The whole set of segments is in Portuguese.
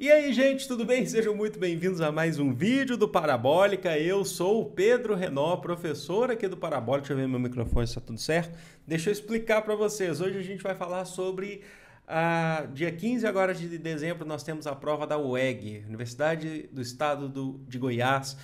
E aí, gente, tudo bem? Sejam muito bem-vindos a mais um vídeo do Parabólica. Eu sou o Pedro Renó, professor aqui do Parabólica. Deixa eu ver meu microfone se está tudo certo. Deixa eu explicar para vocês. Hoje a gente vai falar sobre. Ah, dia 15 agora de dezembro nós temos a prova da UEG, Universidade do Estado do, de Goiás.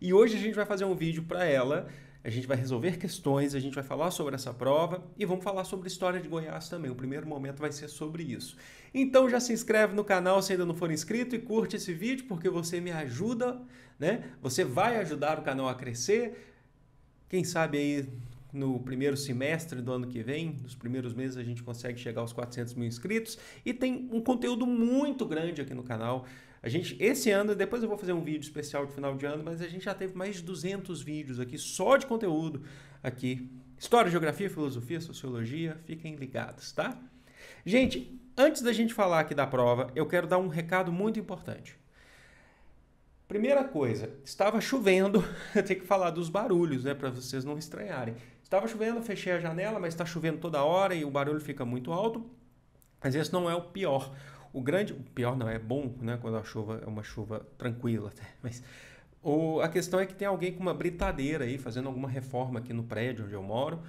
E hoje a gente vai fazer um vídeo para ela a gente vai resolver questões, a gente vai falar sobre essa prova e vamos falar sobre a história de Goiás também. O primeiro momento vai ser sobre isso. Então já se inscreve no canal se ainda não for inscrito e curte esse vídeo porque você me ajuda, né? Você vai ajudar o canal a crescer. Quem sabe aí no primeiro semestre do ano que vem, nos primeiros meses a gente consegue chegar aos 400 mil inscritos e tem um conteúdo muito grande aqui no canal a gente, esse ano, depois eu vou fazer um vídeo especial de final de ano, mas a gente já teve mais de 200 vídeos aqui, só de conteúdo aqui. História, geografia, filosofia, sociologia, fiquem ligados, tá? Gente, antes da gente falar aqui da prova, eu quero dar um recado muito importante. Primeira coisa, estava chovendo, eu tenho que falar dos barulhos, né, para vocês não estranharem. Estava chovendo, fechei a janela, mas está chovendo toda hora e o barulho fica muito alto, mas esse não é o pior. O grande, o pior não é bom, né, quando a chuva é uma chuva tranquila, até, mas o, a questão é que tem alguém com uma britadeira aí fazendo alguma reforma aqui no prédio onde eu moro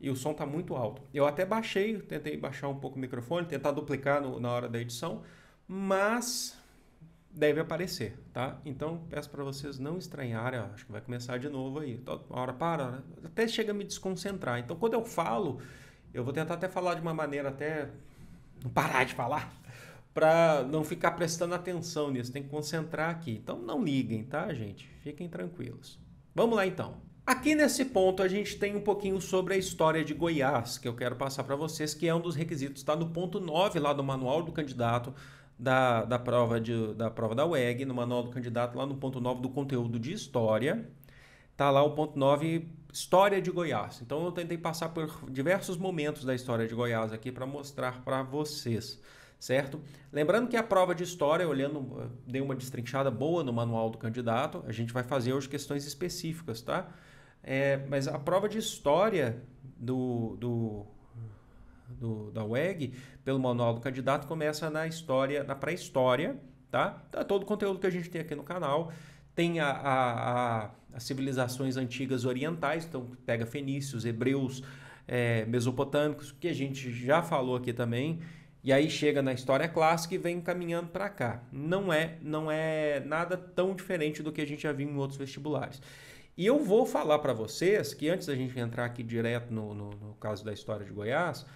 e o som está muito alto. Eu até baixei, tentei baixar um pouco o microfone, tentar duplicar no, na hora da edição, mas deve aparecer, tá? Então peço para vocês não estranharem, acho que vai começar de novo aí. Uma hora para, até chega a me desconcentrar. Então quando eu falo, eu vou tentar até falar de uma maneira até não parar de falar para não ficar prestando atenção nisso, tem que concentrar aqui. Então não liguem, tá, gente? Fiquem tranquilos. Vamos lá então. Aqui nesse ponto a gente tem um pouquinho sobre a história de Goiás, que eu quero passar para vocês, que é um dos requisitos, está no ponto 9 lá do manual do candidato da, da, prova de, da prova da UEG, no manual do candidato, lá no ponto 9 do conteúdo de história. Está lá o ponto 9 História de Goiás. Então eu tentei passar por diversos momentos da história de Goiás aqui para mostrar para vocês certo? Lembrando que a prova de história, olhando, dei uma destrinchada boa no manual do candidato, a gente vai fazer hoje questões específicas, tá? É, mas a prova de história do, do, do, da WEG, pelo manual do candidato, começa na história, na pré-história, tá? Então, é todo o conteúdo que a gente tem aqui no canal. Tem a, a, a, as civilizações antigas orientais, então pega fenícios, hebreus, é, mesopotâmicos, que a gente já falou aqui também e aí chega na história clássica e vem caminhando para cá. Não é, não é nada tão diferente do que a gente já viu em outros vestibulares. E eu vou falar para vocês que antes da gente entrar aqui direto no, no, no caso da história de Goiás,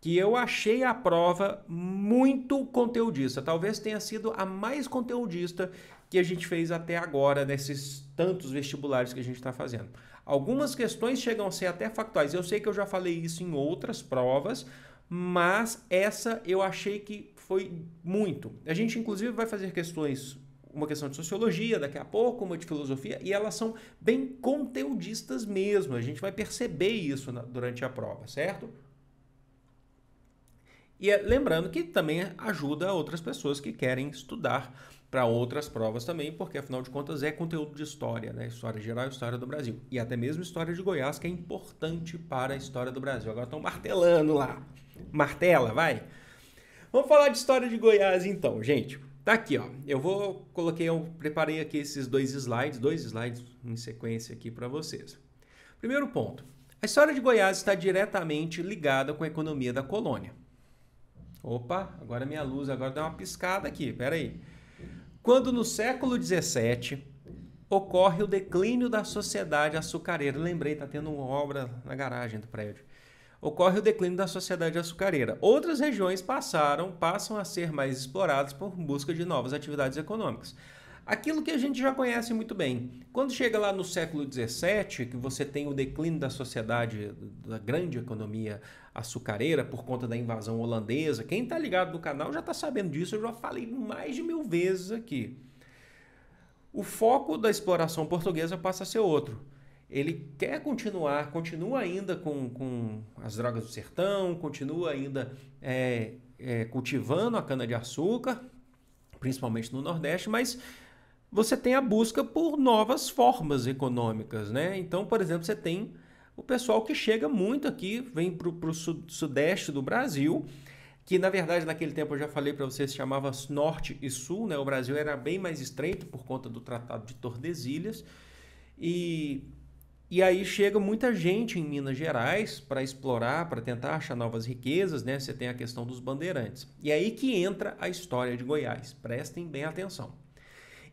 que eu achei a prova muito conteudista. Talvez tenha sido a mais conteudista que a gente fez até agora nesses tantos vestibulares que a gente está fazendo. Algumas questões chegam a ser até factuais. Eu sei que eu já falei isso em outras provas, mas essa eu achei que foi muito. A gente, inclusive, vai fazer questões, uma questão de sociologia daqui a pouco, uma de filosofia, e elas são bem conteudistas mesmo. A gente vai perceber isso na, durante a prova, certo? E é, lembrando que também ajuda outras pessoas que querem estudar para outras provas também, porque afinal de contas é conteúdo de história, né? História geral, história do Brasil. E até mesmo história de Goiás, que é importante para a história do Brasil. Agora estão martelando lá martela, vai. Vamos falar de história de Goiás então, gente. Tá aqui, ó. Eu vou coloquei, eu preparei aqui esses dois slides, dois slides em sequência aqui para vocês. Primeiro ponto. A história de Goiás está diretamente ligada com a economia da colônia. Opa, agora minha luz agora dá uma piscada aqui, Pera aí. Quando no século XVII ocorre o declínio da sociedade açucareira. Lembrei, tá tendo uma obra na garagem do prédio ocorre o declínio da sociedade açucareira. Outras regiões passaram, passam a ser mais exploradas por busca de novas atividades econômicas. Aquilo que a gente já conhece muito bem. Quando chega lá no século XVII, que você tem o declínio da sociedade, da grande economia açucareira, por conta da invasão holandesa, quem está ligado no canal já está sabendo disso, eu já falei mais de mil vezes aqui. O foco da exploração portuguesa passa a ser outro ele quer continuar, continua ainda com, com as drogas do sertão, continua ainda é, é, cultivando a cana-de-açúcar, principalmente no Nordeste, mas você tem a busca por novas formas econômicas, né? Então, por exemplo, você tem o pessoal que chega muito aqui, vem para o sudeste do Brasil, que na verdade naquele tempo eu já falei para vocês chamava norte e sul, né? O Brasil era bem mais estreito por conta do Tratado de Tordesilhas e e aí chega muita gente em Minas Gerais para explorar, para tentar achar novas riquezas, né? Você tem a questão dos bandeirantes. E aí que entra a história de Goiás. Prestem bem atenção.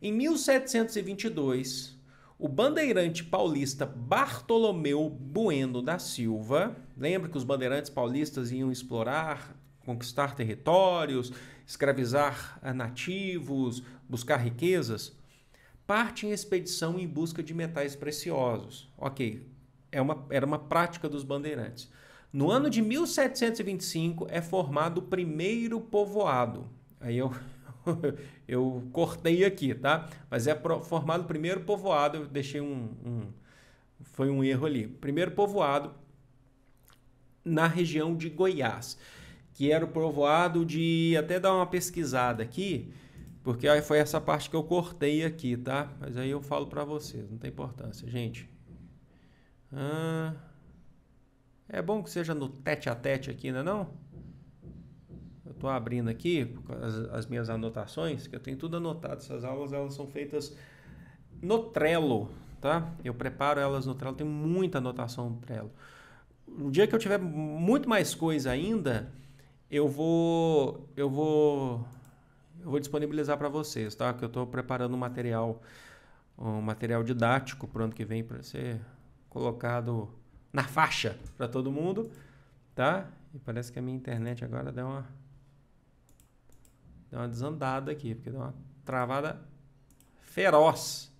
Em 1722, o bandeirante paulista Bartolomeu Bueno da Silva, lembra que os bandeirantes paulistas iam explorar, conquistar territórios, escravizar ah, nativos, buscar riquezas? parte em expedição em busca de metais preciosos. Ok, é uma, era uma prática dos bandeirantes. No ano de 1725 é formado o primeiro povoado. Aí eu, eu cortei aqui, tá? Mas é formado o primeiro povoado, eu deixei um, um foi um erro ali. Primeiro povoado na região de Goiás, que era o povoado de até dar uma pesquisada aqui, porque aí foi essa parte que eu cortei aqui, tá? Mas aí eu falo para vocês, não tem importância, gente. Ah, é bom que seja no tete a tete aqui, não é não? Eu estou abrindo aqui as, as, minhas anotações, que eu tenho tudo anotado. Essas aulas elas são feitas no Trello, tá? Eu preparo elas no Trello, tem muita anotação no Trello. No dia que eu tiver muito mais coisa ainda, eu vou eu vou eu vou disponibilizar para vocês, tá? Que eu estou preparando um material, um material didático para o ano que vem para ser colocado na faixa para todo mundo, tá? E parece que a minha internet agora deu uma deu uma desandada aqui, porque deu uma travada feroz.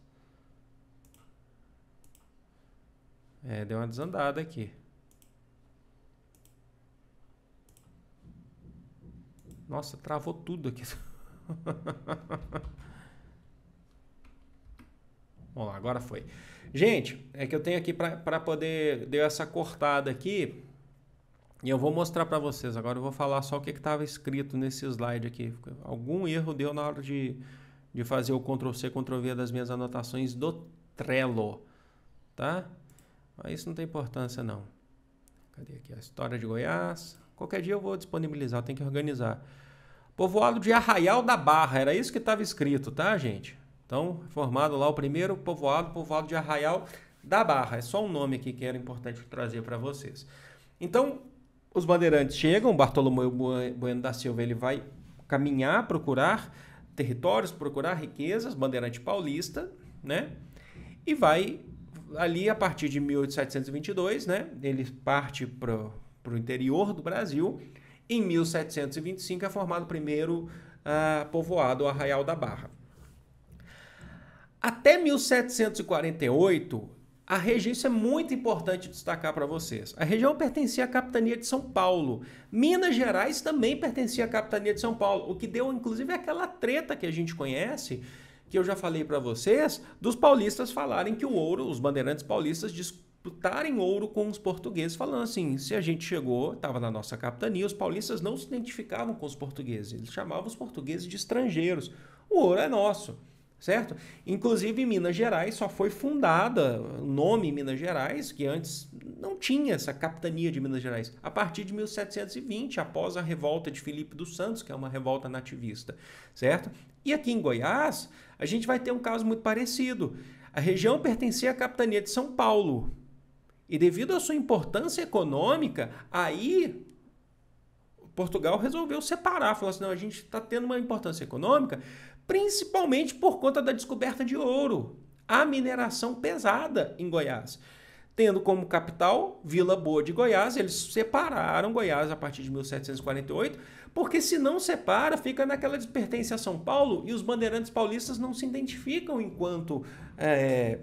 É, deu uma desandada aqui. Nossa, travou tudo aqui. Vamos lá, agora foi. Gente, é que eu tenho aqui para poder. Deu essa cortada aqui. E eu vou mostrar para vocês. Agora eu vou falar só o que estava escrito nesse slide aqui. Algum erro deu na hora de, de fazer o Ctrl+C, Ctrl+V das minhas anotações do Trello. Tá? Mas isso não tem importância, não. Cadê aqui? A história de Goiás. Qualquer dia eu vou disponibilizar, tem que organizar. Povoado de Arraial da Barra, era isso que estava escrito, tá, gente? Então, formado lá o primeiro povoado, povoado de Arraial da Barra. É só um nome aqui que era importante trazer para vocês. Então, os bandeirantes chegam, Bartolomeu Bueno da Silva ele vai caminhar, procurar territórios, procurar riquezas, bandeirante paulista, né? E vai ali a partir de 1822, né? Ele parte para o interior do Brasil em 1725 é formado o primeiro ah, povoado, o Arraial da Barra. Até 1748, a regência é muito importante destacar para vocês. A região pertencia à capitania de São Paulo. Minas Gerais também pertencia à capitania de São Paulo, o que deu inclusive aquela treta que a gente conhece, que eu já falei para vocês, dos paulistas falarem que o ouro, os bandeirantes paulistas disputarem ouro com os portugueses, falando assim: se a gente chegou, estava na nossa capitania, os paulistas não se identificavam com os portugueses, eles chamavam os portugueses de estrangeiros. O ouro é nosso, certo? Inclusive, Minas Gerais só foi fundada, o nome Minas Gerais, que antes não tinha essa capitania de Minas Gerais, a partir de 1720, após a revolta de Filipe dos Santos, que é uma revolta nativista, certo? E aqui em Goiás, a gente vai ter um caso muito parecido. A região pertencia à capitania de São Paulo, e devido à sua importância econômica, aí Portugal resolveu separar, falou assim: não, a gente está tendo uma importância econômica, principalmente por conta da descoberta de ouro, a mineração pesada em Goiás. Tendo como capital Vila Boa de Goiás, eles separaram Goiás a partir de 1748, porque se não separa, fica naquela pertence a São Paulo e os bandeirantes paulistas não se identificam enquanto. É,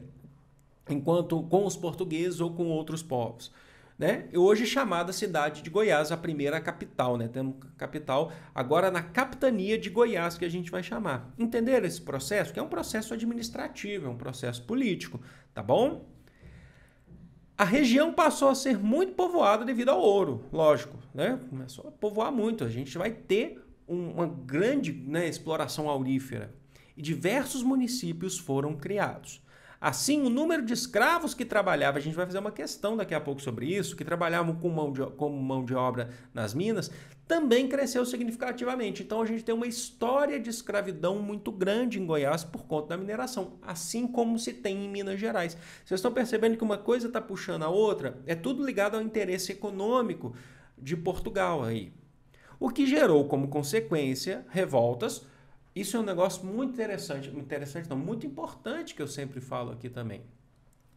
enquanto com os portugueses ou com outros povos. Né? Hoje chamada cidade de Goiás, a primeira capital, né? Temos capital agora na capitania de Goiás que a gente vai chamar. Entenderam esse processo? Que é um processo administrativo, é um processo político, tá bom? A região passou a ser muito povoada devido ao ouro, lógico, né? Começou a povoar muito. A gente vai ter uma grande né, exploração aurífera e diversos municípios foram criados. Assim, o número de escravos que trabalhava, a gente vai fazer uma questão daqui a pouco sobre isso, que trabalhavam com mão de, como mão de obra nas minas, também cresceu significativamente. Então a gente tem uma história de escravidão muito grande em Goiás por conta da mineração, assim como se tem em Minas Gerais. Vocês estão percebendo que uma coisa está puxando a outra? É tudo ligado ao interesse econômico de Portugal aí. O que gerou como consequência revoltas isso é um negócio muito interessante, interessante não, muito importante que eu sempre falo aqui também.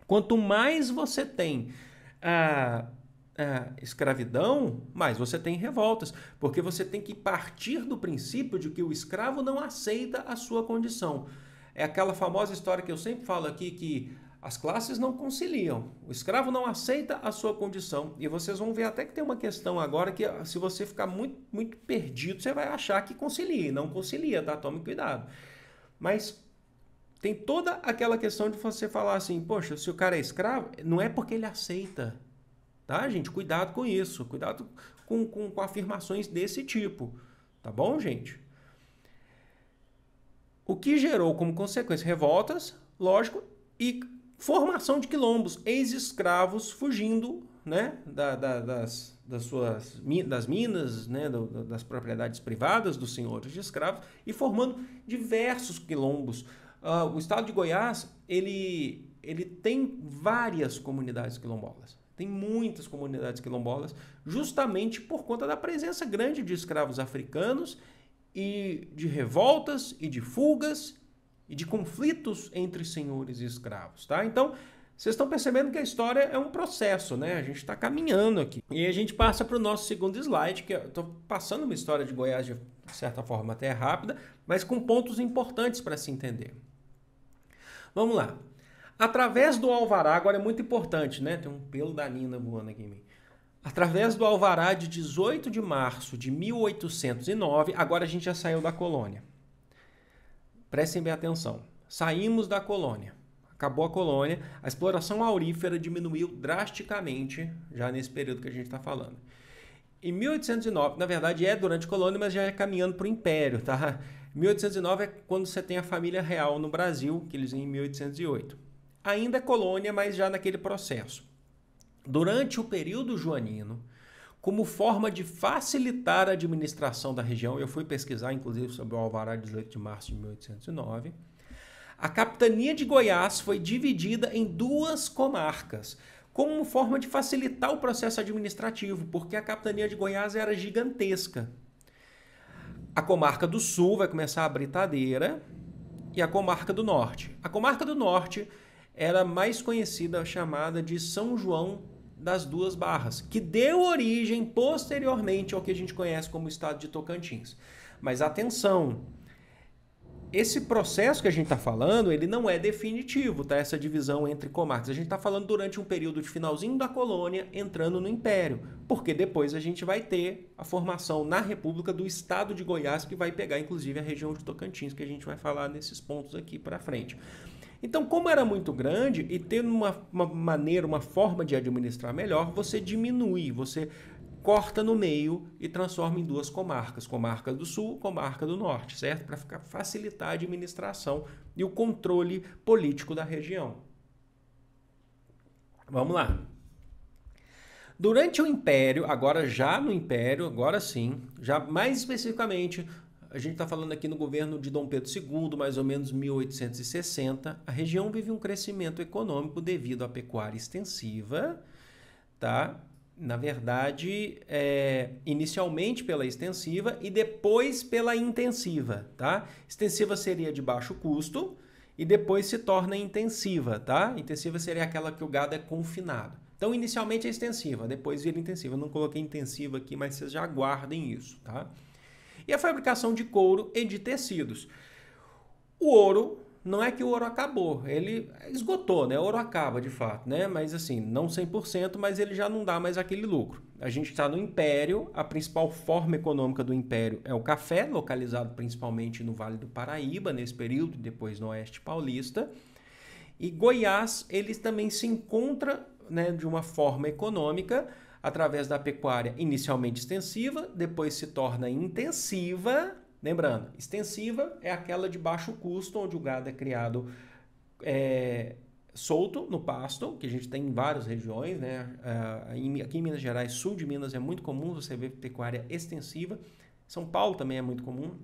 Quanto mais você tem a, ah, a ah, escravidão, mais você tem revoltas, porque você tem que partir do princípio de que o escravo não aceita a sua condição. É aquela famosa história que eu sempre falo aqui que as classes não conciliam. O escravo não aceita a sua condição. E vocês vão ver até que tem uma questão agora que, ah, se você ficar muito, muito perdido, você vai achar que concilia. Não concilia, tá? Tome cuidado. Mas tem toda aquela questão de você falar assim: poxa, se o cara é escravo, não é porque ele aceita. Tá, gente? Cuidado com isso. Cuidado com, com, com afirmações desse tipo. Tá bom, gente? O que gerou como consequência revoltas, lógico, e Formação de quilombos, ex-escravos fugindo né, da, da, das, das suas das minas, né, das propriedades privadas dos senhores de escravos e formando diversos quilombos. Uh, o estado de Goiás ele, ele tem várias comunidades quilombolas, tem muitas comunidades quilombolas, justamente por conta da presença grande de escravos africanos e de revoltas e de fugas e de conflitos entre senhores e escravos, tá? Então, vocês estão percebendo que a história é um processo, né? A gente está caminhando aqui. E a gente passa para o nosso segundo slide, que eu estou passando uma história de Goiás de certa forma até rápida, mas com pontos importantes para se entender. Vamos lá. Através do alvará, agora é muito importante, né? Tem um pelo da Nina voando aqui em mim. Através do alvará de 18 de março de 1809, agora a gente já saiu da colônia. Prestem bem atenção. Saímos da colônia. Acabou a colônia, a exploração aurífera diminuiu drasticamente já nesse período que a gente está falando. Em 1809, na verdade é durante a colônia, mas já é caminhando para o império, tá? 1809 é quando você tem a família real no Brasil, que eles em 1808. Ainda é colônia, mas já naquele processo. Durante o período joanino, como forma de facilitar a administração da região. Eu fui pesquisar, inclusive, sobre o Alvará de 18 de março de 1809. A capitania de Goiás foi dividida em duas comarcas, como forma de facilitar o processo administrativo, porque a capitania de Goiás era gigantesca. A comarca do Sul vai começar a britadeira e a comarca do Norte. A comarca do Norte era mais conhecida, chamada de São João das duas barras, que deu origem posteriormente ao que a gente conhece como estado de Tocantins. Mas atenção, esse processo que a gente está falando, ele não é definitivo, tá? Essa divisão entre comarcas. A gente está falando durante um período de finalzinho da colônia, entrando no Império, porque depois a gente vai ter a formação na República do Estado de Goiás, que vai pegar inclusive a região de Tocantins, que a gente vai falar nesses pontos aqui para frente. Então, como era muito grande e tendo uma, uma maneira, uma forma de administrar melhor, você diminui, você corta no meio e transforma em duas comarcas, comarca do sul, comarca do norte, certo? Para facilitar a administração e o controle político da região. Vamos lá. Durante o Império, agora já no Império, agora sim, já mais especificamente a gente está falando aqui no governo de Dom Pedro II, mais ou menos 1860. A região vive um crescimento econômico devido à pecuária extensiva, tá? Na verdade, é, inicialmente pela extensiva e depois pela intensiva, tá? Extensiva seria de baixo custo e depois se torna intensiva, tá? Intensiva seria aquela que o gado é confinado. Então, inicialmente é extensiva, depois vira intensiva. Eu não coloquei intensiva aqui, mas vocês já aguardem isso, tá? e a fabricação de couro e de tecidos. O ouro não é que o ouro acabou, ele esgotou, né? O ouro acaba de fato, né? Mas assim, não 100%, mas ele já não dá mais aquele lucro. A gente está no império, a principal forma econômica do império é o café, localizado principalmente no Vale do Paraíba nesse período, depois no Oeste Paulista. E Goiás, ele também se encontra, né, de uma forma econômica através da pecuária inicialmente extensiva, depois se torna intensiva. Lembrando, extensiva é aquela de baixo custo, onde o gado é criado é, solto no pasto, que a gente tem em várias regiões, né? Ah, aqui em Minas Gerais, sul de Minas, é muito comum você ver pecuária extensiva. São Paulo também é muito comum.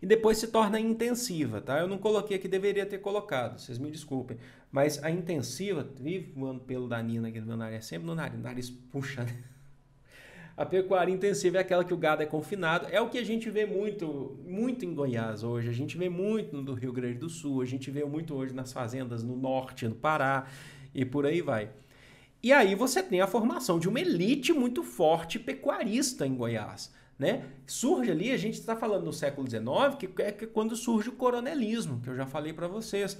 E depois se torna intensiva, tá? Eu não coloquei aqui, deveria ter colocado, vocês me desculpem. Mas a intensiva, vive voando pelo da Nina aqui no é meu nariz, é sempre no nariz, o nariz puxa, né? A pecuária intensiva é aquela que o gado é confinado. É o que a gente vê muito, muito em Goiás hoje. A gente vê muito no Rio Grande do Sul. A gente vê muito hoje nas fazendas no norte, no Pará e por aí vai. E aí você tem a formação de uma elite muito forte pecuarista em Goiás. Né? Surge ali, a gente está falando no século XIX, é que é quando surge o coronelismo, que eu já falei para vocês.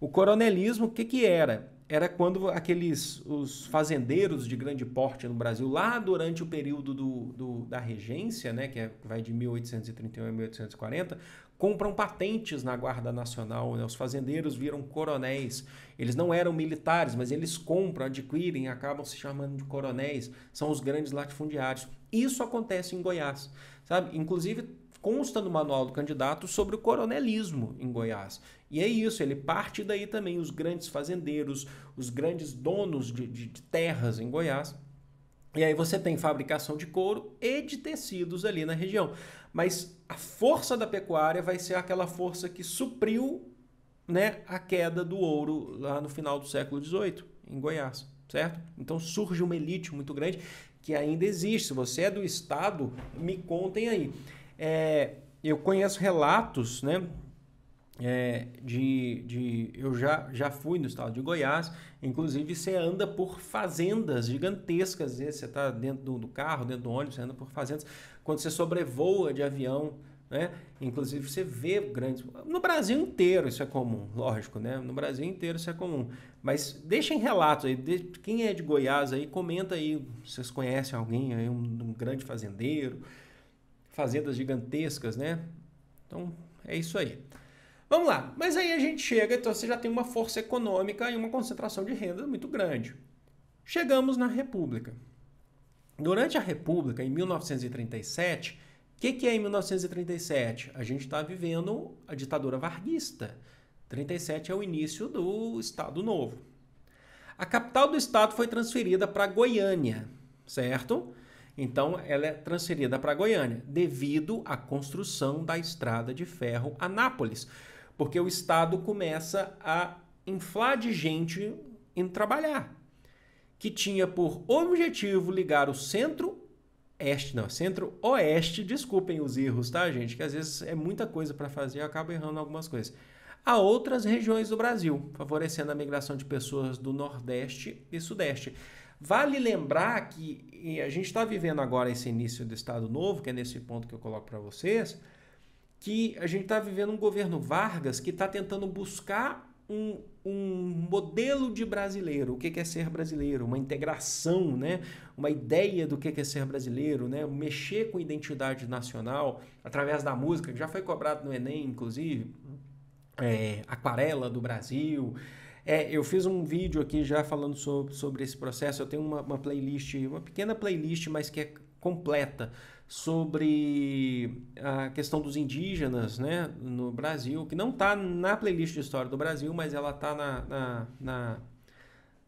O coronelismo, o que, que era? Era quando aqueles os fazendeiros de grande porte no Brasil, lá durante o período do, do da regência, né, que é, vai de 1831 a 1840, compram patentes na Guarda Nacional. Né? Os fazendeiros viram coronéis. Eles não eram militares, mas eles compram, adquirem, acabam se chamando de coronéis. São os grandes latifundiários. Isso acontece em Goiás, sabe? Inclusive consta no manual do candidato sobre o coronelismo em Goiás. E é isso, ele parte daí também, os grandes fazendeiros, os grandes donos de, de, de terras em Goiás. E aí você tem fabricação de couro e de tecidos ali na região. Mas a força da pecuária vai ser aquela força que supriu né, a queda do ouro lá no final do século XVIII, em Goiás, certo? Então surge uma elite muito grande que ainda existe. Se você é do Estado, me contem aí. É, eu conheço relatos, né? É, de, de, eu já, já fui no estado de Goiás, inclusive você anda por fazendas gigantescas, né, você está dentro do, do, carro, dentro do ônibus, você anda por fazendas, quando você sobrevoa de avião, né? inclusive você vê grandes... No Brasil inteiro isso é comum, lógico, né? no Brasil inteiro isso é comum, mas deixem relatos aí, de, quem é de Goiás aí, comenta aí, vocês conhecem alguém aí, um, um grande fazendeiro, fazendas gigantescas, né? Então é isso aí. Vamos lá, mas aí a gente chega, então você já tem uma força econômica e uma concentração de renda muito grande. Chegamos na República. Durante a República, em 1937, o que, que é em 1937? A gente está vivendo a ditadura varguista. 37 é o início do Estado Novo. A capital do estado foi transferida para Goiânia, certo? Então, ela é transferida para Goiânia, devido à construção da estrada de ferro Anápolis, porque o Estado começa a inflar de gente em trabalhar, que tinha por objetivo ligar o centro Oeste, não, centro-oeste, desculpem os erros, tá, gente? Que às vezes é muita coisa para fazer e eu acabo errando algumas coisas. A outras regiões do Brasil, favorecendo a migração de pessoas do Nordeste e Sudeste. Vale lembrar que a gente está vivendo agora esse início do Estado Novo, que é nesse ponto que eu coloco para vocês, que a gente está vivendo um governo Vargas que está tentando buscar um, um, modelo de brasileiro, o que é ser brasileiro, uma integração, né? uma ideia do que é ser brasileiro, né? mexer com identidade nacional através da música, que já foi cobrado no Enem, inclusive, é, aquarela do Brasil, é, eu fiz um vídeo aqui já falando sobre, sobre esse processo. Eu tenho uma, uma playlist, uma pequena playlist, mas que é completa sobre a questão dos indígenas né, no Brasil, que não está na playlist de história do Brasil, mas ela está na, na, na,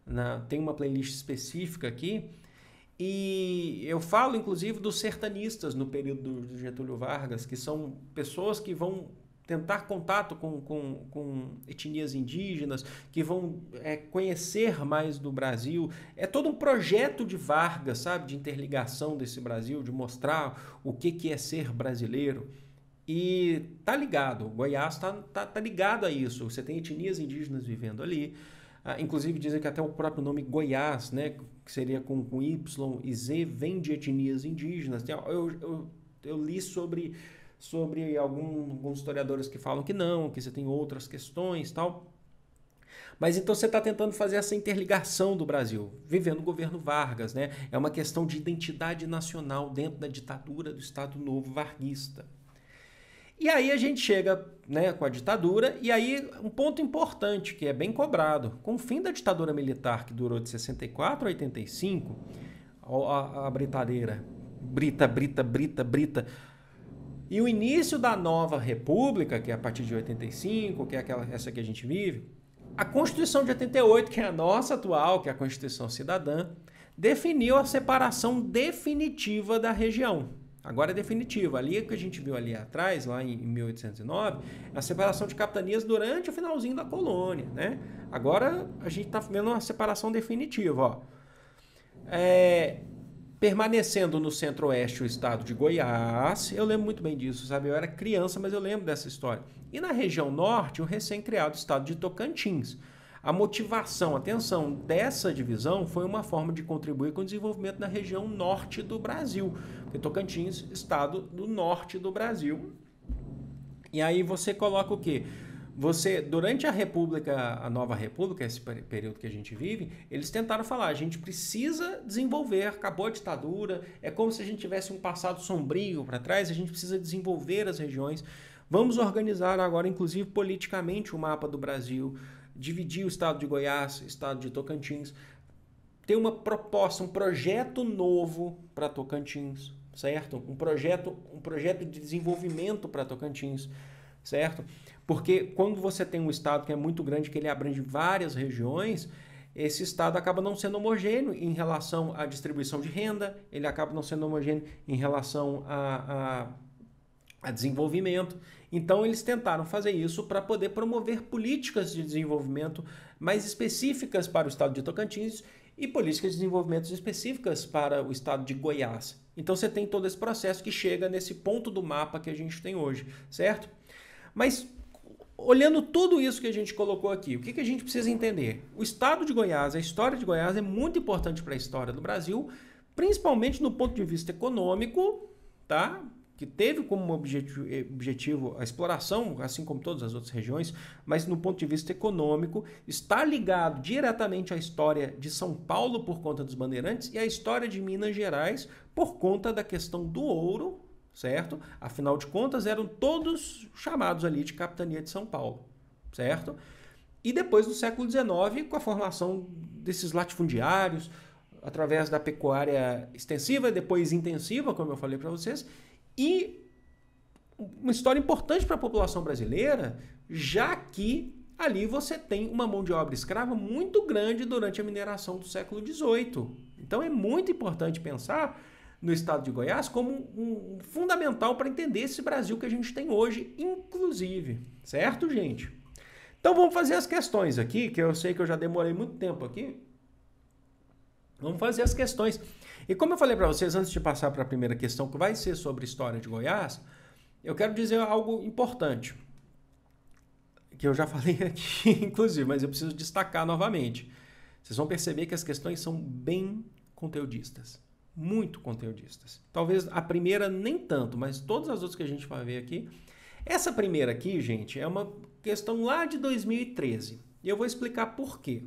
na, tem uma playlist específica aqui. E eu falo, inclusive, dos sertanistas no período do Getúlio Vargas, que são pessoas que vão tentar contato com, com, com, etnias indígenas, que vão é, conhecer mais do Brasil. É todo um projeto de Vargas, sabe, de interligação desse Brasil, de mostrar o que, que é ser brasileiro. E tá ligado, Goiás tá, tá, tá ligado a isso. Você tem etnias indígenas vivendo ali. Ah, inclusive dizem que até o próprio nome Goiás, né, que seria com, com Y e Z, vem de etnias indígenas. Eu, eu, eu li sobre sobre algum, alguns historiadores que falam que não, que você tem outras questões tal. Mas então você está tentando fazer essa interligação do Brasil, vivendo o governo Vargas, né? É uma questão de identidade nacional dentro da ditadura do Estado Novo Varguista. E aí a gente chega né, com a ditadura, e aí um ponto importante que é bem cobrado. Com o fim da ditadura militar, que durou de 64 a 85, a, a, a britadeira, brita, brita, brita, brita, e o início da nova república, que é a partir de 85, que é aquela, essa que a gente vive, a Constituição de 88, que é a nossa atual, que é a Constituição Cidadã, definiu a separação definitiva da região. Agora é definitiva. Ali é que a gente viu ali atrás, lá em 1809, a separação de capitanias durante o finalzinho da colônia, né? Agora a gente está vendo uma separação definitiva, ó. É, Permanecendo no centro-oeste, o estado de Goiás, eu lembro muito bem disso, sabe? Eu era criança, mas eu lembro dessa história. E na região norte, o recém-criado estado de Tocantins. A motivação, atenção, dessa divisão foi uma forma de contribuir com o desenvolvimento na região norte do Brasil, porque Tocantins, estado do norte do Brasil. E aí você coloca o quê? Você, durante a República, a Nova República, esse período que a gente vive, eles tentaram falar, a gente precisa desenvolver, acabou a ditadura, é como se a gente tivesse um passado sombrio para trás, a gente precisa desenvolver as regiões. Vamos organizar agora, inclusive politicamente, o mapa do Brasil, dividir o estado de Goiás, o estado de Tocantins, ter uma proposta, um projeto novo para Tocantins, certo? Um projeto, um projeto de desenvolvimento para Tocantins, certo? Porque quando você tem um estado que é muito grande, que ele abrange várias regiões, esse estado acaba não sendo homogêneo em relação à distribuição de renda, ele acaba não sendo homogêneo em relação a, a, a desenvolvimento. Então, eles tentaram fazer isso para poder promover políticas de desenvolvimento mais específicas para o estado de Tocantins e políticas de desenvolvimento específicas para o estado de Goiás. Então, você tem todo esse processo que chega nesse ponto do mapa que a gente tem hoje, certo? Mas olhando tudo isso que a gente colocou aqui, o que, que a gente precisa entender? O estado de Goiás, a história de Goiás é muito importante para a história do Brasil, principalmente no ponto de vista econômico, tá? que teve como objetivo a exploração, assim como todas as outras regiões, mas no ponto de vista econômico, está ligado diretamente à história de São Paulo por conta dos bandeirantes e à história de Minas Gerais por conta da questão do ouro certo? Afinal de contas, eram todos chamados ali de capitania de São Paulo, certo? E depois do século XIX, com a formação desses latifundiários, através da pecuária extensiva, depois intensiva, como eu falei para vocês, e uma história importante para a população brasileira, já que ali você tem uma mão de obra escrava muito grande durante a mineração do século XVIII. Então é muito importante pensar no estado de Goiás como um, um fundamental para entender esse Brasil que a gente tem hoje, inclusive. Certo, gente? Então vamos fazer as questões aqui, que eu sei que eu já demorei muito tempo aqui. Vamos fazer as questões. E como eu falei para vocês antes de passar para a primeira questão, que vai ser sobre história de Goiás, eu quero dizer algo importante. Que eu já falei aqui, inclusive, mas eu preciso destacar novamente. Vocês vão perceber que as questões são bem conteudistas muito conteudistas. Talvez a primeira nem tanto, mas todas as outras que a gente vai ver aqui. Essa primeira aqui, gente, é uma questão lá de 2013. E eu vou explicar por quê.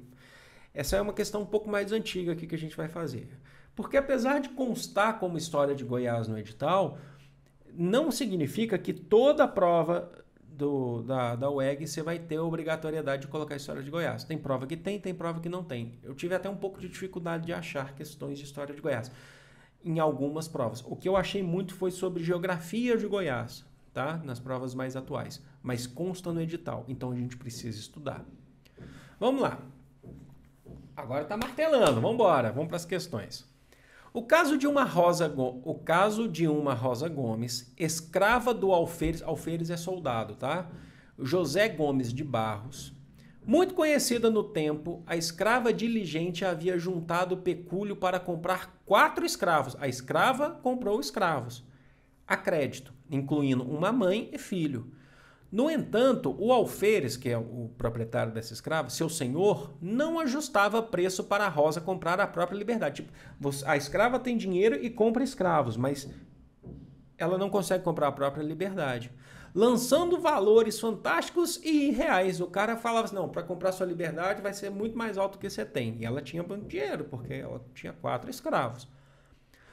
Essa é uma questão um pouco mais antiga aqui que a gente vai fazer. Porque apesar de constar como história de Goiás no edital, não significa que toda a prova do, da, da UEG você vai ter a obrigatoriedade de colocar a história de Goiás. Tem prova que tem, tem prova que não tem. Eu tive até um pouco de dificuldade de achar questões de história de Goiás em algumas provas. O que eu achei muito foi sobre geografia de Goiás, tá? Nas provas mais atuais, mas consta no edital, então a gente precisa estudar. Vamos lá. Agora está martelando, vamos embora, vamos para as questões. O caso de uma Rosa, o caso de uma Rosa Gomes, escrava do alferes, alferes é soldado, tá? José Gomes de Barros, muito conhecida no tempo, a escrava diligente havia juntado pecúlio para comprar quatro escravos. A escrava comprou escravos a crédito, incluindo uma mãe e filho. No entanto, o alferes, que é o proprietário dessa escrava, seu senhor, não ajustava preço para a Rosa comprar a própria liberdade. Tipo, a escrava tem dinheiro e compra escravos, mas ela não consegue comprar a própria liberdade. Lançando valores fantásticos e irreais. O cara falava assim: não, para comprar sua liberdade vai ser muito mais alto que você tem. E ela tinha muito dinheiro, porque ela tinha quatro escravos.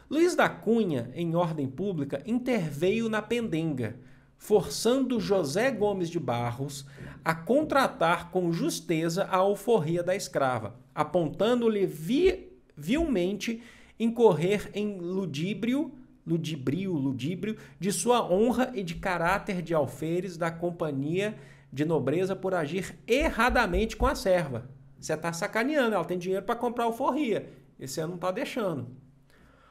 Luiz da Cunha, em ordem pública, interveio na pendenga, forçando José Gomes de Barros a contratar com justeza a alforria da escrava, apontando-lhe vi vilmente incorrer em ludíbrio ludibrio, ludíbrio, de sua honra e de caráter de alferes da companhia de nobreza por agir erradamente com a serva. Você está sacaneando, ela tem dinheiro para comprar alforria. Esse ano não está deixando.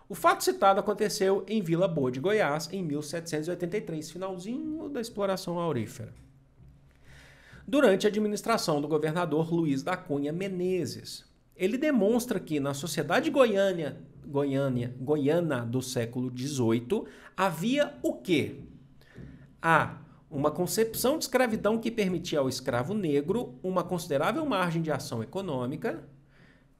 O fato citado aconteceu em Vila Boa de Goiás, em 1783, finalzinho da exploração aurífera. Durante a administração do governador Luiz da Cunha Menezes, ele demonstra que na sociedade goiânia, goiânia, goiana do século XVIII havia o quê? A. Uma concepção de escravidão que permitia ao escravo negro uma considerável margem de ação econômica.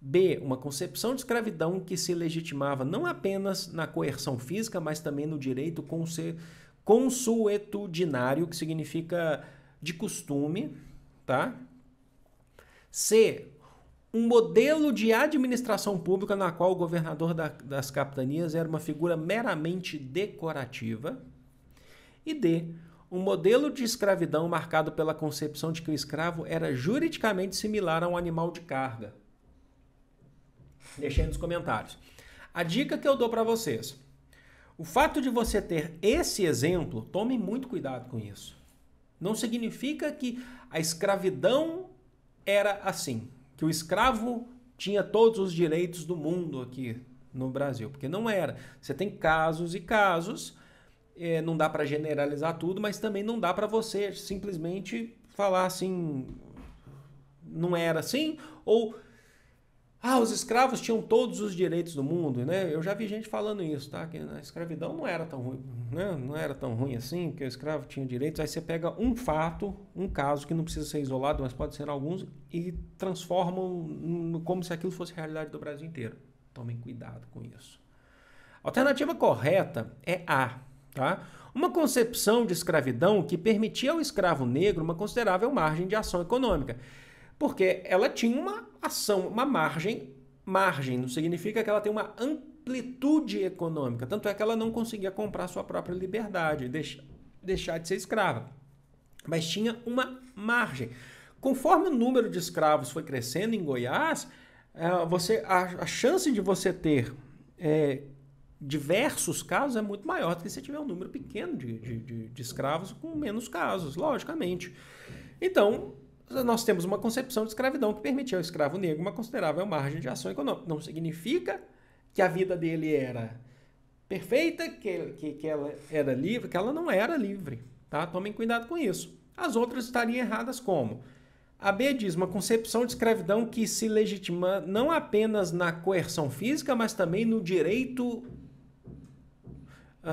B. Uma concepção de escravidão que se legitimava não apenas na coerção física, mas também no direito consuetudinário, que significa de costume. Tá? C um modelo de administração pública na qual o governador da, das capitanias era uma figura meramente decorativa, e D, um modelo de escravidão marcado pela concepção de que o escravo era juridicamente similar a um animal de carga. Deixei nos comentários. A dica que eu dou para vocês: o fato de você ter esse exemplo, tome muito cuidado com isso. Não significa que a escravidão era assim que o escravo tinha todos os direitos do mundo aqui no Brasil, porque não era. Você tem casos e casos, é, não dá para generalizar tudo, mas também não dá para você simplesmente falar assim, não era assim, ou ah, os escravos tinham todos os direitos do mundo, né? Eu já vi gente falando isso, tá? Que a escravidão não era tão ruim, né? Não era tão ruim assim, que o escravo tinha direitos. Aí você pega um fato, um caso que não precisa ser isolado, mas pode ser alguns, e transformam como se aquilo fosse a realidade do Brasil inteiro. Tomem cuidado com isso. A alternativa correta é A, tá? Uma concepção de escravidão que permitia ao escravo negro uma considerável margem de ação econômica. Porque ela tinha uma ação, uma margem. Margem não significa que ela tem uma amplitude econômica. Tanto é que ela não conseguia comprar sua própria liberdade, deixar, deixar de ser escrava. Mas tinha uma margem. Conforme o número de escravos foi crescendo em Goiás, eh, você, a, a chance de você ter é, diversos casos é muito maior do que se tiver um número pequeno de, de, de, de escravos com menos casos, logicamente. Então, nós temos uma concepção de escravidão que permitia ao escravo negro uma considerável margem de ação econômica. Não significa que a vida dele era perfeita, que, que, que ela era livre, que ela não era livre. Tá? Tomem cuidado com isso. As outras estariam erradas como? A B diz uma concepção de escravidão que se legitima não apenas na coerção física, mas também no direito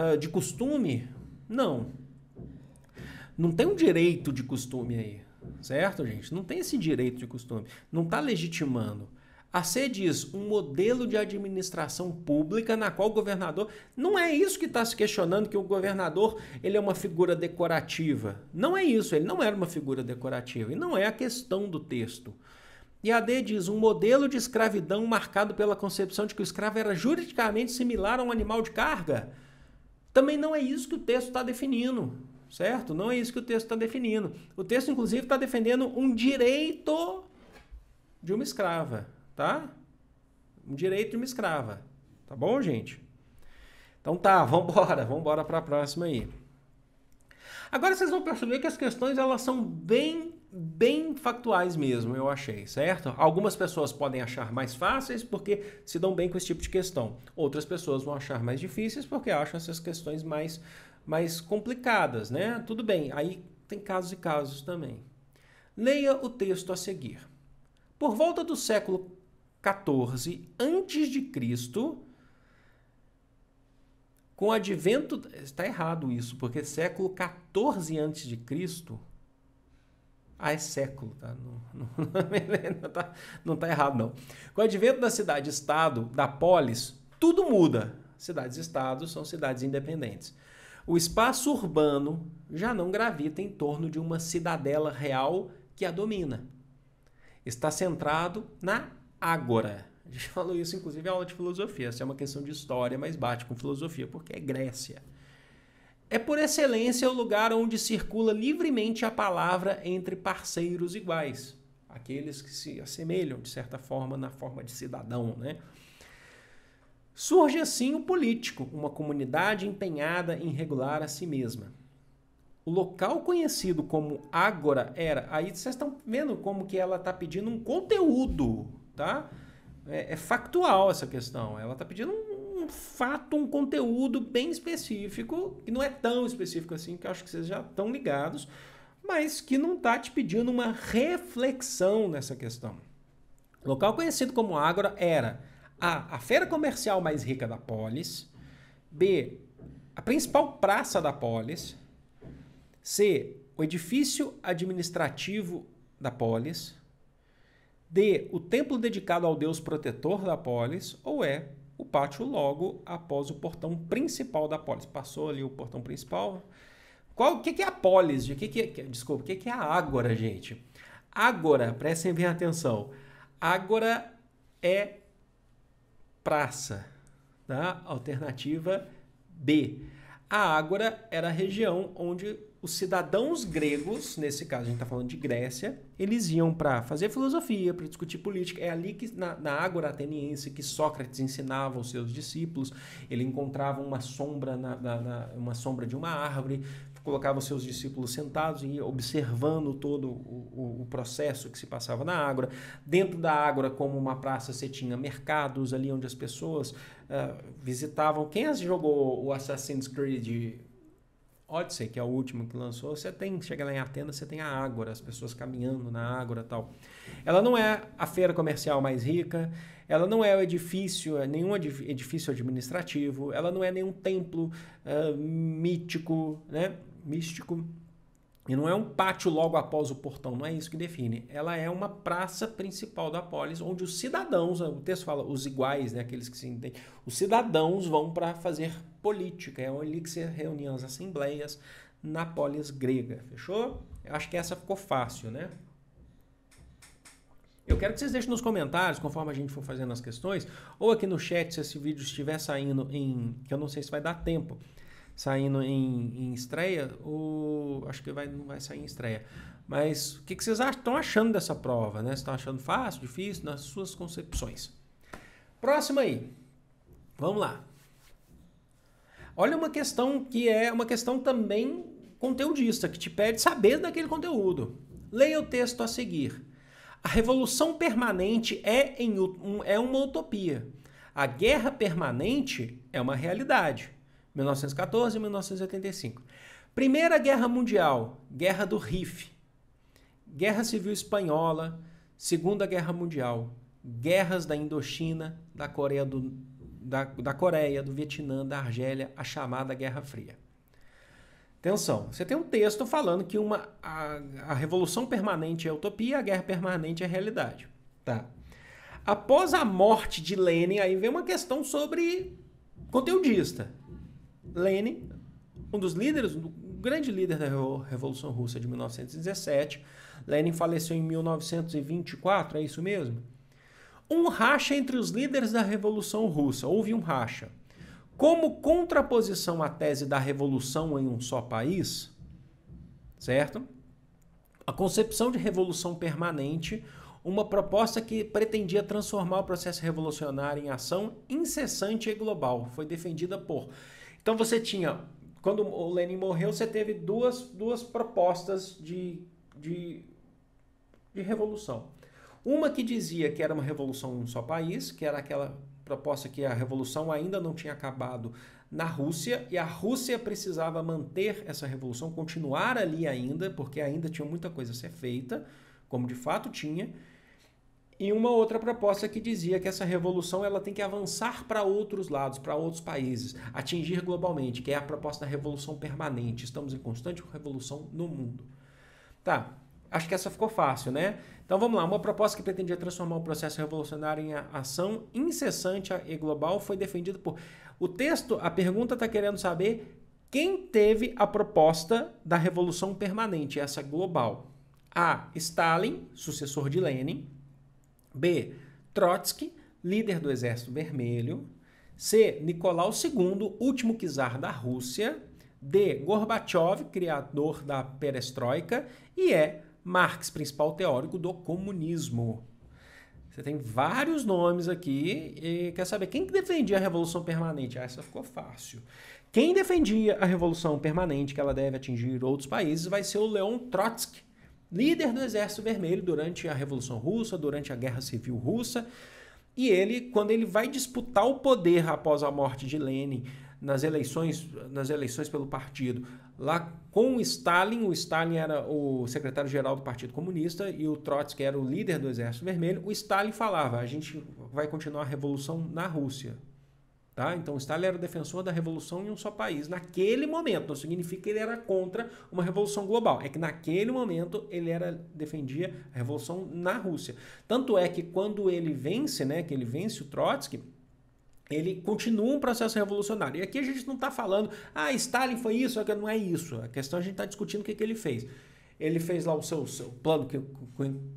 uh, de costume. Não. Não tem um direito de costume aí certo, gente? Não tem esse direito de costume, não está legitimando. A C diz um modelo de administração pública na qual o governador. Não é isso que está se questionando, que o governador ele é uma figura decorativa. Não é isso, ele não era uma figura decorativa. E não é a questão do texto. E a D diz um modelo de escravidão marcado pela concepção de que o escravo era juridicamente similar a um animal de carga. Também não é isso que o texto está definindo certo? Não é isso que o texto está definindo. O texto, inclusive, está defendendo um direito de uma escrava, tá? Um direito de uma escrava, tá bom, gente? Então tá, vamos embora, vamos embora para a próxima aí. Agora vocês vão perceber que as questões elas são bem, bem factuais mesmo, eu achei, certo? Algumas pessoas podem achar mais fáceis porque se dão bem com esse tipo de questão. Outras pessoas vão achar mais difíceis porque acham essas questões mais mas complicadas, né? Tudo bem, aí tem casos e casos também. Leia o texto a seguir. Por volta do século 14 antes de Cristo, com o advento, está errado isso, porque século 14 antes de Cristo, ah, é século, tá? Não, não, não, tá, não tá errado não. Com o advento da cidade-estado, da polis, tudo muda. Cidades-estados são cidades independentes. O espaço urbano já não gravita em torno de uma cidadela real que a domina. Está centrado na agora. A gente falou isso, inclusive, em aula de filosofia. Essa é uma questão de história, mas bate com filosofia, porque é Grécia. É por excelência o lugar onde circula livremente a palavra entre parceiros iguais, aqueles que se assemelham, de certa forma, na forma de cidadão, né? Surge assim o político, uma comunidade empenhada em regular a si mesma. O local conhecido como Ágora era. Aí vocês estão vendo como que ela está pedindo um conteúdo, tá? É, é factual essa questão. Ela está pedindo um, um, fato, um conteúdo bem específico, que não é tão específico assim, que eu acho que vocês já estão ligados, mas que não está te pedindo uma reflexão nessa questão. O local conhecido como Ágora era a. A feira comercial mais rica da polis. B. A principal praça da polis. C. O edifício administrativo da polis. D. O templo dedicado ao deus protetor da polis. Ou E. O pátio logo após o portão principal da polis. Passou ali o portão principal. Qual, o que, que é a polis? O que, que, é, desculpa, o que, que é a ágora, gente? Ágora, prestem bem atenção. Ágora é praça. Tá? Alternativa B. A Ágora era a região onde os cidadãos gregos, nesse caso a gente está falando de Grécia, eles iam para fazer filosofia, para discutir política. É ali que, na, Ágora Ateniense, que Sócrates ensinava aos seus discípulos. Ele encontrava uma sombra, na, na, na, uma sombra de uma árvore, colocava seus discípulos sentados e observando todo o, o, processo que se passava na Ágora. Dentro da Ágora, como uma praça, você tinha mercados ali onde as pessoas uh, visitavam. Quem as jogou o Assassin's Creed Odyssey, que é o último que lançou, você tem, chega lá em Atenas, você tem a Ágora, as pessoas caminhando na Ágora tal. Ela não é a feira comercial mais rica, ela não é o edifício, eh, nenhum edifício administrativo, ela não é nenhum templo uh, mítico, né? místico. E não é um pátio logo após o portão, não é isso que define. Ela é uma praça principal da polis, onde os cidadãos, o texto fala, os iguais, né, aqueles que se entendem, os cidadãos vão para fazer política. É ali que se reuniam as assembleias na polis grega, fechou? Eu acho que essa ficou fácil, né? Eu quero que vocês deixem nos comentários, conforme a gente for fazendo as questões, ou aqui no chat, se esse vídeo estiver saindo em. que eu não sei se vai dar tempo saindo em, em estreia, ou acho que vai, não vai sair em estreia. Mas o que, que vocês estão achando dessa prova? Né? Vocês estão achando fácil, difícil, nas suas concepções. Próxima aí. Vamos lá. Olha uma questão que é uma questão também conteudista, que te pede saber daquele conteúdo. Leia o texto a seguir. A revolução permanente é, em, é uma utopia. A guerra permanente é uma realidade. 1914 e 1985. Primeira Guerra Mundial, Guerra do Rif. Guerra Civil Espanhola, Segunda Guerra Mundial, guerras da Indochina, da Coreia do, da, da Coreia, do Vietnã, da Argélia, a chamada Guerra Fria. Atenção, você tem um texto falando que uma, a, a, revolução permanente é utopia, a guerra permanente é realidade. Tá. Após a morte de Lenin, aí vem uma questão sobre conteudista. Lenin, um dos líderes, um grande líder da Revolução Russa de 1917. Lenin faleceu em 1924, é isso mesmo? Um racha entre os líderes da Revolução Russa, houve um racha. Como contraposição à tese da revolução em um só país, certo? A concepção de revolução permanente, uma proposta que pretendia transformar o processo revolucionário em ação incessante e global, foi defendida por então você tinha, quando o Lenin morreu, você teve duas, duas propostas de, de, de revolução. Uma que dizia que era uma revolução em um só país, que era aquela proposta que a revolução ainda não tinha acabado na Rússia e a Rússia precisava manter essa revolução, continuar ali ainda, porque ainda tinha muita coisa a ser feita, como de fato tinha e uma outra proposta que dizia que essa revolução ela tem que avançar para outros lados, para outros países, atingir globalmente, que é a proposta da revolução permanente. Estamos em constante revolução no mundo. Tá. Acho que essa ficou fácil, né? Então vamos lá. Uma proposta que pretendia transformar o processo revolucionário em ação incessante e global foi defendida por. O texto, a pergunta está querendo saber quem teve a proposta da revolução permanente, essa global. A. Stalin, sucessor de Lenin. B. Trotsky, líder do Exército Vermelho. C. Nicolau II, último czar da Rússia. D. Gorbachev, criador da perestroika. E E. Marx, principal teórico do comunismo. Você tem vários nomes aqui e quer saber quem que defendia a Revolução Permanente? Ah, essa ficou fácil. Quem defendia a Revolução Permanente, que ela deve atingir outros países, vai ser o Leon Trotsky, líder do Exército Vermelho durante a Revolução Russa, durante a Guerra Civil Russa. E ele, quando ele vai disputar o poder após a morte de Lenin, nas eleições, nas eleições pelo partido, lá com o Stalin, o Stalin era o secretário-geral do Partido Comunista e o Trotsky era o líder do Exército Vermelho, o Stalin falava, a gente vai continuar a revolução na Rússia, Tá? Então Stalin era defensor da revolução em um só país. Naquele momento, não significa que ele era contra uma revolução global. É que naquele momento ele era defendia a revolução na Rússia. Tanto é que quando ele vence, né, que ele vence o Trotsky, ele continua um processo revolucionário. E aqui a gente não está falando, ah, Stalin foi isso, não é isso. A questão é a gente está discutindo o que, que ele fez ele fez lá o seu, seu plano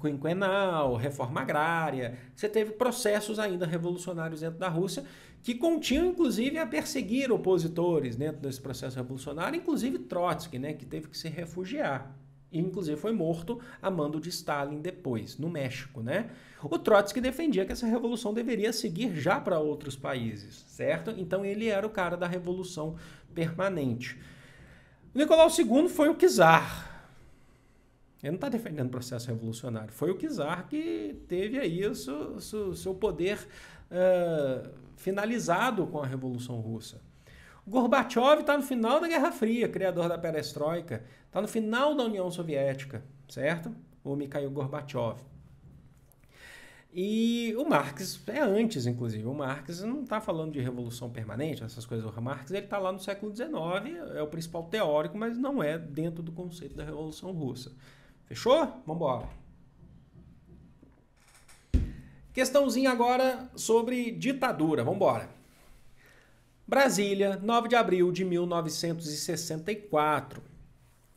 quinquenal, reforma agrária. Você teve processos ainda revolucionários dentro da Rússia que continham, inclusive, a perseguir opositores dentro desse processo revolucionário, inclusive Trotsky, né, que teve que se refugiar. E, inclusive, foi morto a mando de Stalin depois, no México, né? O Trotsky defendia que essa revolução deveria seguir já para outros países, certo? Então, ele era o cara da revolução permanente. Nicolau II foi o czar, ele não está defendendo o processo revolucionário. Foi o czar que teve aí o seu, seu, seu poder uh, finalizado com a Revolução Russa. O Gorbachev está no final da Guerra Fria, criador da perestroika. Está no final da União Soviética, certo? O Mikhail Gorbachev. E o Marx é antes, inclusive. O Marx não está falando de revolução permanente, essas coisas. O Marx está lá no século XIX, é o principal teórico, mas não é dentro do conceito da Revolução Russa. Fechou? Vambora. Questãozinha agora sobre ditadura. Vambora. Brasília, 9 de abril de 1964.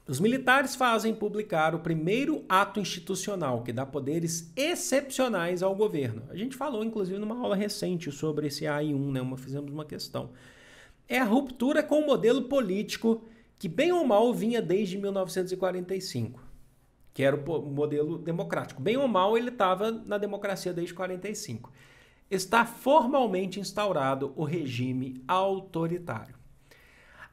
Os militares fazem publicar o primeiro ato institucional que dá poderes excepcionais ao governo. A gente falou, inclusive, numa aula recente sobre esse AI1, né? Uma, fizemos uma questão. É a ruptura com o modelo político que, bem ou mal, vinha desde 1945 que era o modelo democrático. Bem ou mal, ele estava na democracia desde 45. Está formalmente instaurado o regime autoritário.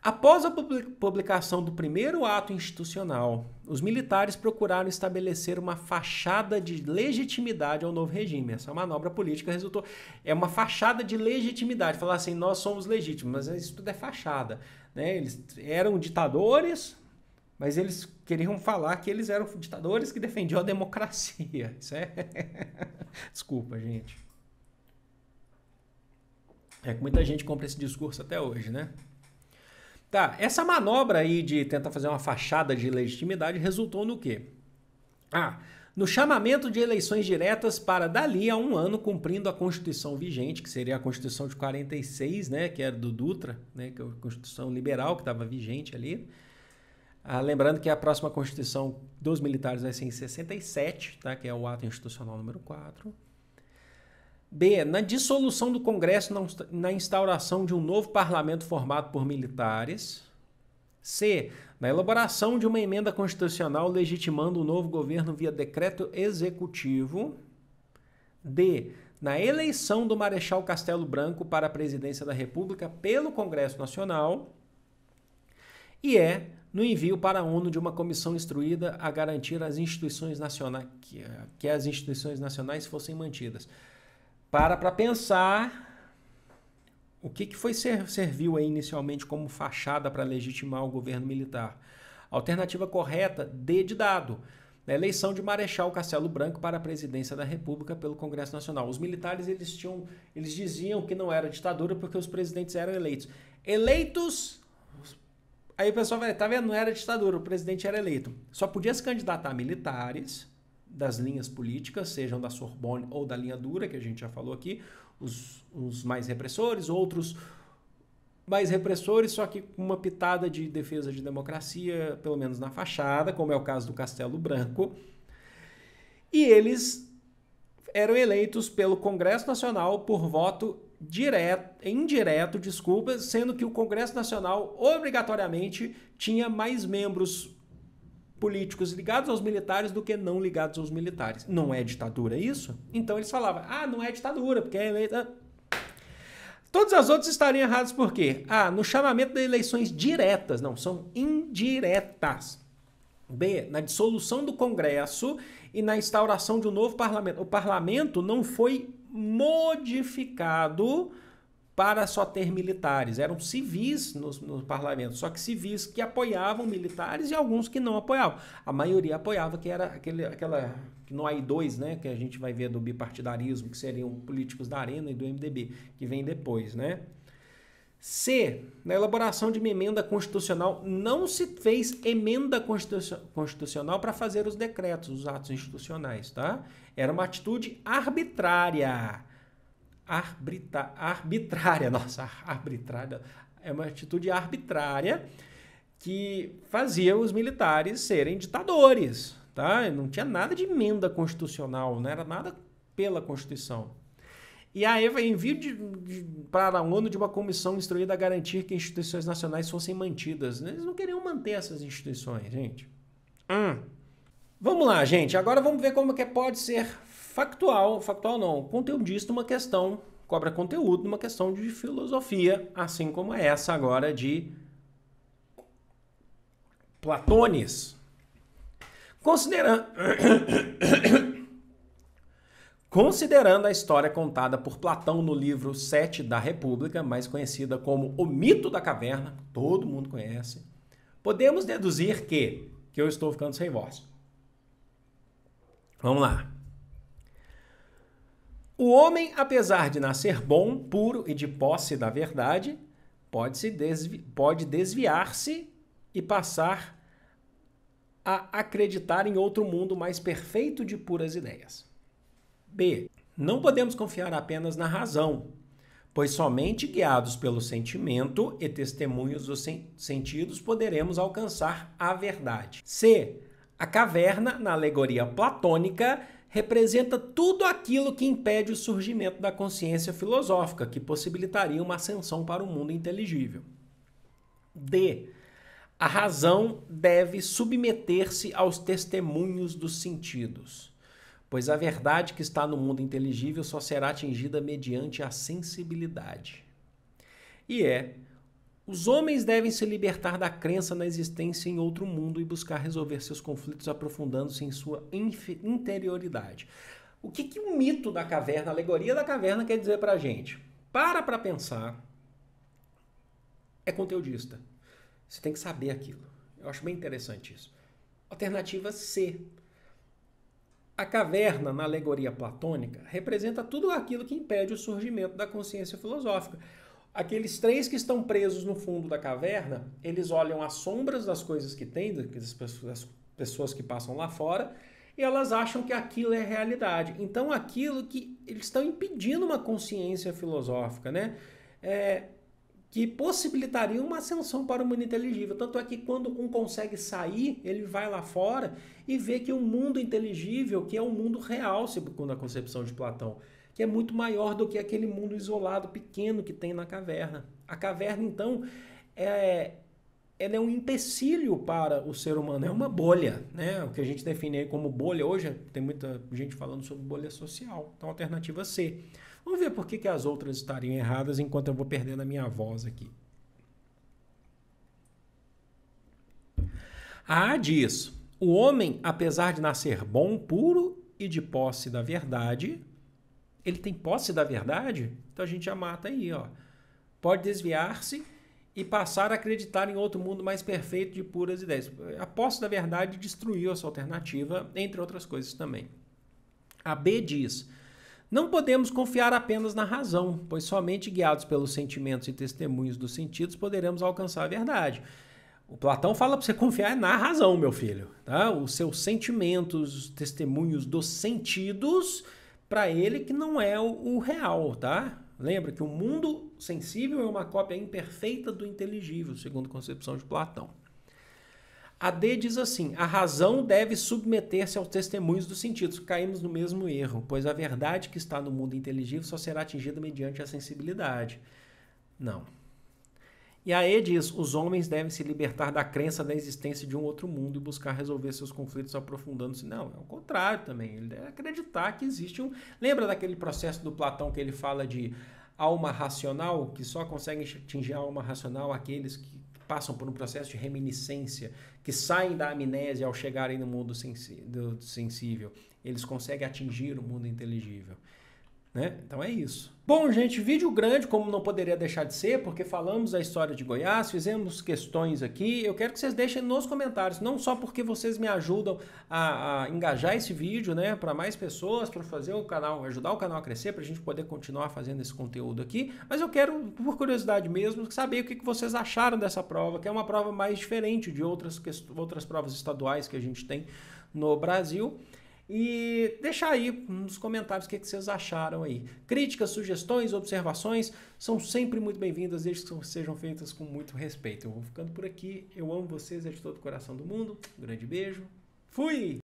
Após a publicação do primeiro ato institucional, os militares procuraram estabelecer uma fachada de legitimidade ao novo regime. Essa manobra política resultou. É uma fachada de legitimidade. Falar assim, nós somos legítimos, mas isso tudo é fachada. Né? Eles eram ditadores, mas eles queriam falar que eles eram ditadores que defendiam a democracia. Isso é. Desculpa, gente. É que muita gente compra esse discurso até hoje, né? Tá, essa manobra aí de tentar fazer uma fachada de legitimidade resultou no quê? Ah, no chamamento de eleições diretas para dali a um ano, cumprindo a Constituição vigente, que seria a Constituição de 46, né, que era do Dutra, né, que é a Constituição liberal que estava vigente ali, ah, lembrando que a próxima Constituição dos Militares vai ser em 67, tá? que é o ato institucional número 4. B. Na dissolução do Congresso na instauração de um novo parlamento formado por militares. C. Na elaboração de uma emenda constitucional legitimando o um novo governo via decreto executivo. D. Na eleição do Marechal Castelo Branco para a presidência da República pelo Congresso Nacional. E E no envio para a ONU de uma comissão instruída a garantir as instituições nacionais que, que as instituições nacionais fossem mantidas. Para para pensar o que, que foi ser, serviu aí inicialmente como fachada para legitimar o governo militar. Alternativa correta, D de dado. Na eleição de Marechal Castelo Branco para a presidência da República pelo Congresso Nacional. Os militares eles tinham, eles diziam que não era ditadura porque os presidentes eram eleitos. Eleitos Aí o pessoal vai, tá vendo? Não era ditadura, o presidente era eleito. Só podia se candidatar militares das linhas políticas, sejam da Sorbonne ou da linha dura, que a gente já falou aqui, os, os mais repressores, outros mais repressores, só que com uma pitada de defesa de democracia, pelo menos na fachada, como é o caso do Castelo Branco. E eles eram eleitos pelo Congresso Nacional por voto direto, indireto, desculpa, sendo que o Congresso Nacional obrigatoriamente tinha mais membros políticos ligados aos militares do que não ligados aos militares. Não é ditadura isso? Então eles falavam: "Ah, não é ditadura, porque é eleita Todas as outras estariam erradas por quê? Ah, no chamamento de eleições diretas, não, são indiretas. B, na dissolução do Congresso e na instauração de um novo parlamento. O parlamento não foi modificado para só ter militares. Eram civis no, no parlamento, só que civis que apoiavam militares e alguns que não apoiavam. A maioria apoiava, que era aquele, aquela. Que no AI2, né? Que a gente vai ver do bipartidarismo, que seriam políticos da Arena e do MDB, que vem depois, né? C. Na elaboração de uma emenda constitucional, não se fez emenda constitucional para fazer os decretos, os atos institucionais, tá? Era uma atitude arbitrária. Arbitra, arbitrária, nossa, arbitrária. É uma atitude arbitrária que fazia os militares serem ditadores, tá? Não tinha nada de emenda constitucional, não era nada pela Constituição. E a Eva, envio de, de, para a ano de uma comissão instruída a garantir que instituições nacionais fossem mantidas, eles não queriam manter essas instituições, gente. Hum. Vamos lá, gente. Agora vamos ver como é que pode ser factual, factual não, conteudista uma questão, cobra conteúdo uma questão de filosofia, assim como é essa agora de Platones. Considerando Considerando a história contada por Platão no livro 7 da República, mais conhecida como O Mito da Caverna, todo mundo conhece, podemos deduzir que, que eu estou ficando sem voz. Vamos lá. O homem, apesar de nascer bom, puro e de posse da verdade, pode, se desvi pode desviar-se e passar a acreditar em outro mundo mais perfeito de puras ideias. B. Não podemos confiar apenas na razão, pois somente guiados pelo sentimento e testemunhos dos sen sentidos poderemos alcançar a verdade. C. A caverna, na alegoria platônica, representa tudo aquilo que impede o surgimento da consciência filosófica, que possibilitaria uma ascensão para o mundo inteligível. D. A razão deve submeter-se aos testemunhos dos sentidos pois a verdade que está no mundo inteligível só será atingida mediante a sensibilidade. E é: os homens devem se libertar da crença na existência em outro mundo e buscar resolver seus conflitos aprofundando-se em sua interioridade. O que, que o mito da caverna, a alegoria da caverna, quer dizer para a gente? Para para pensar. É conteudista. Você tem que saber aquilo. Eu acho bem interessante isso. Alternativa C a caverna, na alegoria platônica, representa tudo aquilo que impede o surgimento da consciência filosófica. Aqueles três que estão presos no fundo da caverna, eles olham as sombras das coisas que têm, das pessoas que passam lá fora, e elas acham que aquilo é realidade. Então, aquilo que eles estão impedindo uma consciência filosófica, né? É, que possibilitaria uma ascensão para o mundo inteligível. Tanto é que quando um consegue sair, ele vai lá fora e vê que o um mundo inteligível, que é o um mundo real, segundo a concepção de Platão, que é muito maior do que aquele mundo isolado, pequeno que tem na caverna. A caverna, então, é, ela é um empecilho para o ser humano, é uma bolha, né? O que a gente define como bolha hoje, tem muita gente falando sobre bolha social, então alternativa C. Vamos ver por que, que as outras estariam erradas enquanto eu vou perdendo a minha voz aqui. A ah, diz: o homem, apesar de nascer bom, puro e de posse da verdade, ele tem posse da verdade? Então a gente já mata aí, ó. Pode desviar-se e passar a acreditar em outro mundo mais perfeito de puras ideias. A posse da verdade destruiu essa alternativa, entre outras coisas também. A B diz: não podemos confiar apenas na razão, pois somente guiados pelos sentimentos e testemunhos dos sentidos poderemos alcançar a verdade. O Platão fala para você confiar na razão, meu filho. Tá? Os seus sentimentos, os testemunhos dos sentidos, para ele que não é o, o real, tá? Lembra que o mundo sensível é uma cópia imperfeita do inteligível, segundo a concepção de Platão. A D diz assim: a razão deve submeter-se aos testemunhos dos sentidos. Caímos no mesmo erro, pois a verdade que está no mundo inteligível só será atingida mediante a sensibilidade. Não. E a E diz: os homens devem se libertar da crença da existência de um outro mundo e buscar resolver seus conflitos aprofundando-se. Não, é o contrário também. Ele deve acreditar que existe um. Lembra daquele processo do Platão que ele fala de alma racional, que só consegue atingir a alma racional aqueles que passam por um processo de reminiscência, que saem da amnésia ao chegarem no mundo sensível. Eles conseguem atingir o mundo inteligível. Né? Então é isso. Bom, gente, vídeo grande, como não poderia deixar de ser, porque falamos a história de Goiás, fizemos questões aqui. Eu quero que vocês deixem nos comentários, não só porque vocês me ajudam a, a engajar esse vídeo, né, para mais pessoas, para fazer o canal, ajudar o canal a crescer, para a gente poder continuar fazendo esse conteúdo aqui. Mas eu quero, por curiosidade mesmo, saber o que vocês acharam dessa prova, que é uma prova mais diferente de outras, outras provas estaduais que a gente tem no Brasil e deixar aí nos comentários o que, é que vocês acharam aí. Críticas, sugestões, observações são sempre muito bem-vindas, desde que sejam feitas com muito respeito. Eu vou ficando por aqui. Eu amo vocês é de todo o coração do mundo. Um grande beijo. Fui!